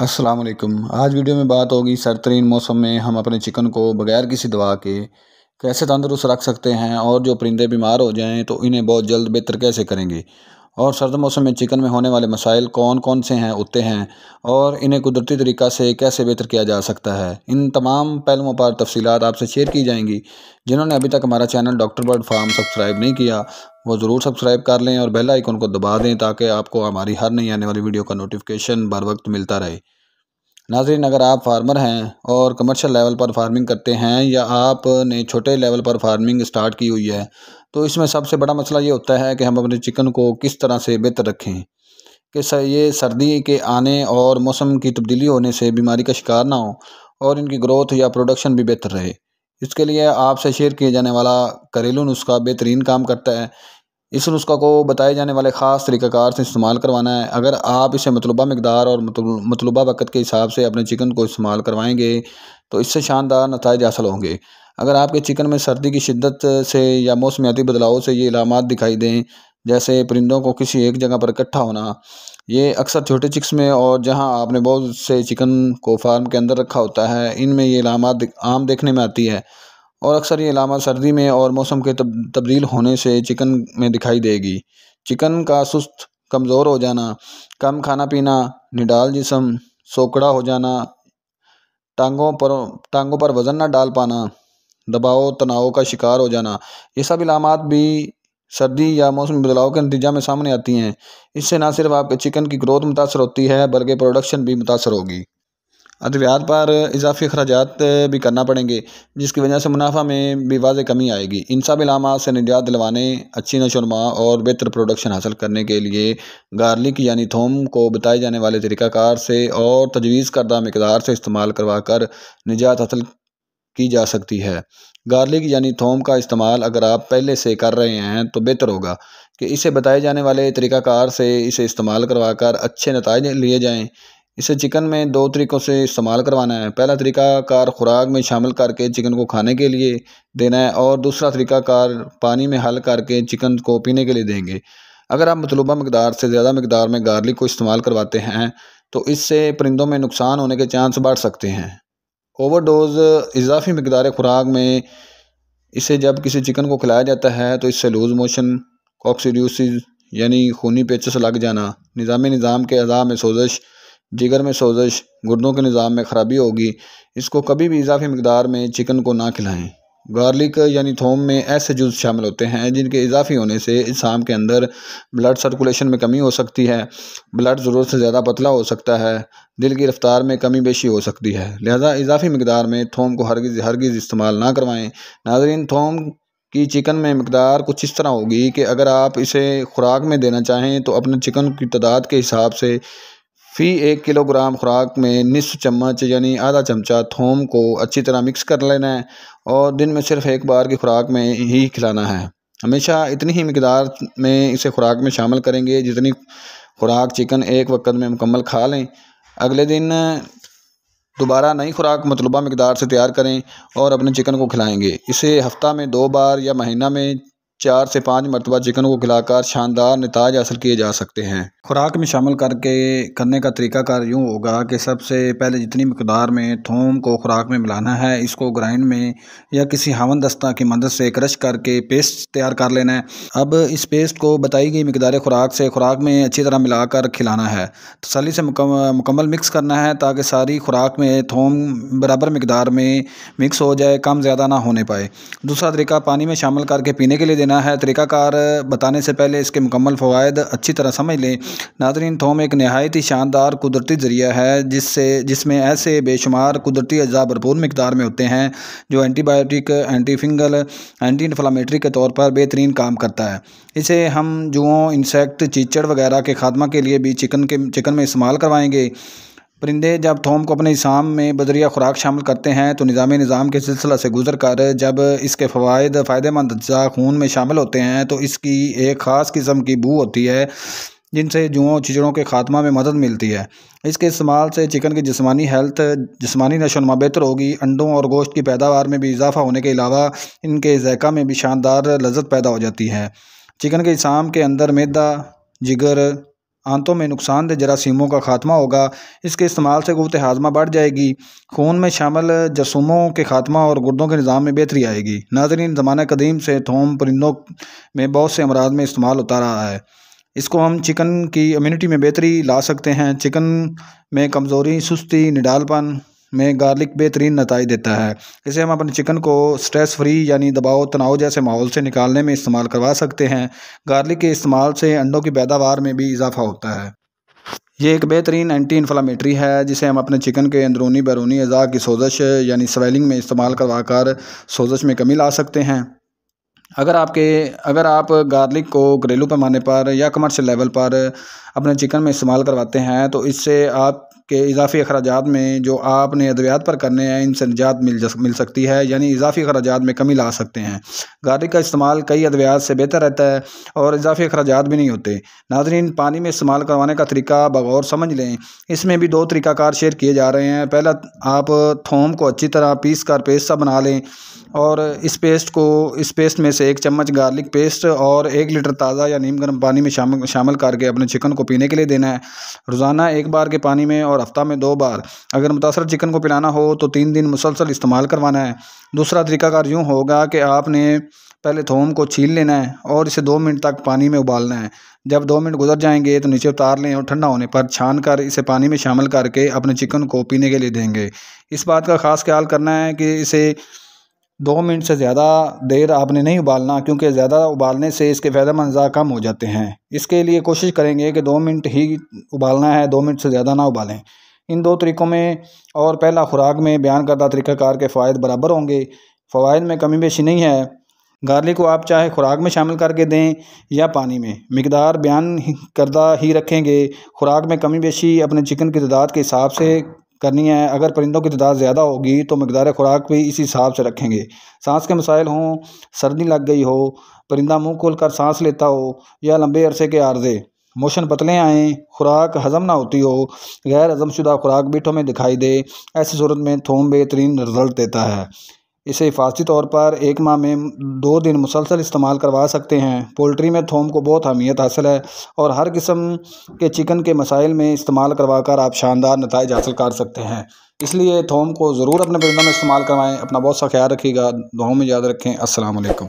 अस्सलाम वालेकुम आज वीडियो में बात होगी सरतरीन मौसम में हम अपने चिकन को बगैर किसी दवा के कैसे तंदुरुस्त रख सकते हैं और जो परिंदे बीमार हो जाएं तो इन्हें बहुत जल्द बेहतर कैसे करेंगे और सर्द मौसम में चिकन में होने वाले मसाइल कौन कौन से हैं उतते हैं और इन्हें कुदरती तरीक़ा से कैसे बेहतर किया जा सकता है इन तमाम पहलुओं पर तफसीत आपसे शेयर की जाएंगी जिन्होंने अभी तक हमारा channel doctor bird farm subscribe नहीं किया वो ज़रूर सब्सक्राइब कर लें और बेल आइकन को दबा दें ताकि आपको हमारी हर नई आने वाली वीडियो का नोटिफिकेशन बर वक्त मिलता रहे नाजरीन अगर आप फार्मर हैं और कमर्शियल लेवल पर फार्मिंग करते हैं या आपने छोटे लेवल पर फार्मिंग स्टार्ट की हुई है तो इसमें सबसे बड़ा मसला ये होता है कि हम अपने चिकन को किस तरह से बेहतर रखें कि ये सर्दी के आने और मौसम की तब्दीली होने से बीमारी का शिकार ना हो और इनकी ग्रोथ या प्रोडक्शन भी बेहतर रहे इसके लिए आपसे शेयर किए जाने वाला घरेलू नुस्खा बेहतरीन काम करता है इस नुस्खा को बताए जाने वाले ख़ास तरीक़ाकार से इस्तेमाल करवाना है अगर आप इसे मतलूबा मकदार और मतलूबा वक़्त के हिसाब से अपने चिकन को इस्तेमाल करवाएँगे तो इससे शानदार नतज हासिल होंगे अगर आपके चिकन में सर्दी की शिद्दत से या मौसमियाती बदलाव से ये इलामत दिखाई दें जैसे परिंदों को किसी एक जगह पर इकट्ठा होना ये अक्सर छोटे चिक्स में और जहां आपने बहुत से चिकन को फार्म के अंदर रखा होता है इनमें ये इलामत आम देखने में आती है और अक्सर ये इलामत सर्दी में और मौसम के तब, तब्दील होने से चिकन में दिखाई देगी चिकन का सुस्त कमज़ोर हो जाना कम खाना पीना निडाल जिसम सोकड़ा हो जाना टांगों पर टांगों पर वज़न ना डाल पाना दबाव तनाव का शिकार हो जाना ये सब इलामत भी सर्दी या मौसम बदलाव के नतीजा में सामने आती हैं इससे ना सिर्फ आपके चिकन की ग्रोथ मुतासर होती है बल्कि प्रोडक्शन भी मुतासर होगी अद्वियात पर इजाफी अखराज भी करना पड़ेंगे जिसकी वजह से मुनाफा में भी वाज कमी आएगी इन सब इलामत से निजात दिलवाने अच्छी नशोनमा और बेहतर प्रोडक्शन हासिल करने के लिए गार्लिक यानी थोम को बताए जाने वाले तरीक़ाकार से और तजवीज़ करदा मकदार से इस्तेमाल करवा कर निजात हासिल की जा सकती है गार्लिक यानी थोम का इस्तेमाल अगर आप पहले से कर रहे हैं तो बेहतर होगा कि इसे बताए जाने वाले तरीक़ाकार से इसे इस्तेमाल करवा कर अच्छे नतज लिए जाएँ इसे चिकन में दो तरीक़ों से इस्तेमाल करवाना है पहला तरीक़ाकार खुराक में शामिल करके चिकन को खाने के लिए देना है और दूसरा तरीक़ाकार पानी में हल करके चिकन को पीने के लिए देंगे अगर आप मतलूबा मकदार से ज़्यादा मकदार में गार्लिक को इस्तेमाल करवाते हैं तो इससे परिंदों में नुकसान होने के चांस बढ़ सकते हैं ओवरडोज़ इजाफ़ी मकदार ख़ुराक में इसे जब किसी चिकन को खिलाया जाता है तो इससे लूज़ मोशन कॉक्सीड्यूस यानी खूनी पेचस लग जाना निज़ाम निज़ाम के अज़ा में सोजश जिगर में सोजश गुर्दों के निज़ाम में ख़राबी होगी इसको कभी भी इजाफ़ी मकदार में चिकन को ना खिलाएँ गार्लिक यानी थोम में ऐसे जूस शामिल होते हैं जिनके इजाफी होने से इसाम के अंदर ब्लड सर्कुलेशन में कमी हो सकती है ब्लड ज़रूरत से ज़्यादा पतला हो सकता है दिल की रफ्तार में कमी बेशी हो सकती है लिहाजा इजाफी मकदार में थोम को हरगिज़ हरगिज़ इस्तेमाल ना करवाएँ नाजरीन थोम की चिकन में मकदार कुछ इस तरह होगी कि अगर आप इसे खुराक में देना चाहें तो अपने चिकन की तादाद के हिसाब से फ़ी एक किलोग्राम खुराक में निसु चम्मच यानी आधा चमचा थोम को अच्छी तरह मिक्स कर लेना है और दिन में सिर्फ एक बार की खुराक में ही खिलाना है हमेशा इतनी ही मकदार में इसे खुराक में शामिल करेंगे जितनी खुराक चिकन एक वक्त में मुकम्मल खा लें अगले दिन दोबारा नई खुराक मतलूबा मकदार से तैयार करें और अपने चिकन को खिलाएंगे इसे हफ्ता में दो बार या महीना में चार से पाँच मरतबा चिकन को खिलाकर शानदार नतज हासिल किए जा सकते हैं खुराक में शामिल करके करने का तरीकाकार यूँ होगा कि सबसे पहले जितनी मकदार में थूम को खुराक में मिलाना है इसको ग्राइंड में या किसी हवन दस्ता की मदद से क्रश करके पेस्ट तैयार कर लेना है अब इस पेस्ट को बताई गई मकदार खुराक से खुराक में अच्छी तरह मिलाकर खिलाना है तसली से मुकम्मल मिक्स करना है ताकि सारी खुराक में थूम बराबर मकदार में मिक्स हो जाए कम ज़्यादा ना होने पाए दूसरा तरीका पानी में शामिल करके पीने के लिए देना कहना है तरीक़ाकार बताने से पहले इसके मुकम्मल फ़वाद अच्छी तरह समझ लें नाजरीन थोम एक नहायत ही शानदार कुदरती ज़रिया है जिससे जिसमें ऐसे बेशुमार कुदरती अज्जा भरपूर मकदार में होते हैं जो antibiotic anti fungal anti inflammatory के तौर पर बेहतरीन काम करता है इसे हम जुओं इंसेक्ट चीचड़ वगैरह के खात्मा के लिए भी चिकन के चिकन में इस्तेमाल करवाएँगे परिंदे जब थोम को अपने इसाम में बदरिया खुराक शामिल करते हैं तो निज़ाम निज़ाम के सिलसिला से गुजर कर जब इसके फ़वाद फ़ायदेमंद अज्जा खून में शामिल होते हैं तो इसकी एक ख़ास किस्म की बू होती है जिनसे जुओं चिचड़ों के खात्मा में मदद मिलती है इसके इस्तेमाल से चिकन की जिसमानी हेल्थ जिसमानी नशोनमा बेहतर होगी अंडों और गोश्त की पैदावार में भी इजाफा होने के अलावा इनके जैक़ा में भी शानदार लजत पैदा हो जाती है चिकन के इसाम के अंदर मैदा जिगर आंतों में नुकसानदेह जरासीमों का खात्मा होगा इसके इस्तेमाल से गुफ्त हाजमा बढ़ जाएगी खून में शामिल जसूमों के खात्मा और गुर्दों के निज़ाम में बेहतरी आएगी नाजरीन ज़माना कदीम से थोम परिंदों में बहुत से अमराज में इस्तेमाल होता रहा है इसको हम चिकन की इम्यूनिटी में बेहतरी ला सकते हैं चिकन में कमज़ोरी सुस्ती निडालपन में गार्लिक बेहतरीन नतज देता है इसे हम अपने चिकन को स्ट्रेस फ्री यानी दबाव तनाव जैसे माहौल से निकालने में इस्तेमाल करवा सकते हैं गार्लिक के इस्तेमाल से अंडों की पैदावार में भी इजाफा होता है ये एक बेहतरीन एंटी इन्फ्लामेटरी है जिसे हम अपने चिकन के अंदरूनी बैरूनी अज़ा की सोजश यानी स्वेलिंग में इस्तेमाल करवा कर सोजश में कमी ला सकते हैं अगर आपके अगर आप गार्लिक को घरेलू पैमाने पर या कमर्शियल लेवल पर अपने चिकन में इस्तेमाल करवाते हैं तो इससे आप के इजाफी अखराज में जो आपने अद्वियात पर करने हैं इनसे निजात मिल मिल सकती है यानी इजाफी अखराज में कमी ला सकते हैं गार्लिक का इस्तेमाल कई अद्वियात से बेहतर रहता है और इजाफी अखराज भी नहीं होते नाजरीन पानी में इस्तेमाल करवाने का तरीका बगौर समझ लें इसमें भी दो तरीक़ाकार शेयर किए जा रहे हैं पहला आप थोम को अच्छी तरह पीस कर पेस्ता बना लें और इस पेस्ट को इस पेस्ट में से एक चम्मच गार्लिक पेस्ट और एक लीटर ताज़ा या नीम गर्म पानी में शामिल शामिल करके अपने चिकन को पीने के लिए देना है रोज़ाना एक बार के पानी में और हफ्ता में दो बार अगर मुतासर चिकन को पिलाना हो तो तीन दिन मुसलसल इस्तेमाल करवाना है दूसरा तरीकाकार यूँ होगा कि आपने पहले थोम को छील लेना है और इसे दो मिनट तक पानी में उबालना है जब दो मिनट गुजर जाएंगे तो नीचे उतार लें और ठंडा होने पर छान कर इसे पानी में शामिल करके अपने चिकन को पीने के लिए देंगे इस बात का ख़ास ख्याल करना है कि इसे दो मिनट से ज़्यादा देर आपने नहीं उबालना क्योंकि ज़्यादा उबालने से इसके फ़ायदे मंदा कम हो जाते हैं इसके लिए कोशिश करेंगे कि दो मिनट ही उबालना है दो मिनट से ज़्यादा ना उबालें इन दो तरीक़ों में और पहला खुराक में बयान करदा तरीक़ाकार के फ़ायद बराबर होंगे फ़वाद में कमी बेशी नहीं है गार्लिक को आप चाहे खुराक में शामिल करके दें या पानी में मकदार बयान करदा ही रखेंगे खुराक में कमी बेशी अपने चिकन की तदाद के हिसाब से करनी है अगर परिंदों की तादाद ज़्यादा होगी तो मकदार खुराक भी इसी हिसाब से रखेंगे सांस के मसाइल हों सर्दी लग गई हो परिंदा मुंह खोल कर सांस लेता हो या लंबे अरसे के आर्जे मोशन पतले आएँ खुराक हज़म ना होती हो गैर हजमशुदा खुराक बीठों में दिखाई दे ऐसी सूरत में थोम बेहतरीन रिजल्ट देता है इसे हिफाजती तौर पर एक माह में दो दिन मुसलसल इस्तेमाल करवा सकते हैं पोल्ट्री में थोम को बहुत अहमियत हासिल है और हर किस्म के चिकन के मसाइल में इस्तेमाल करवा कर आप शानदार नतज हासिल कर सकते हैं इसलिए थोम को ज़रूर अपने परिंदों में इस्तेमाल करवाएँ अपना बहुत सा ख्याल रखिएगा दुआओं में याद रखें असलकम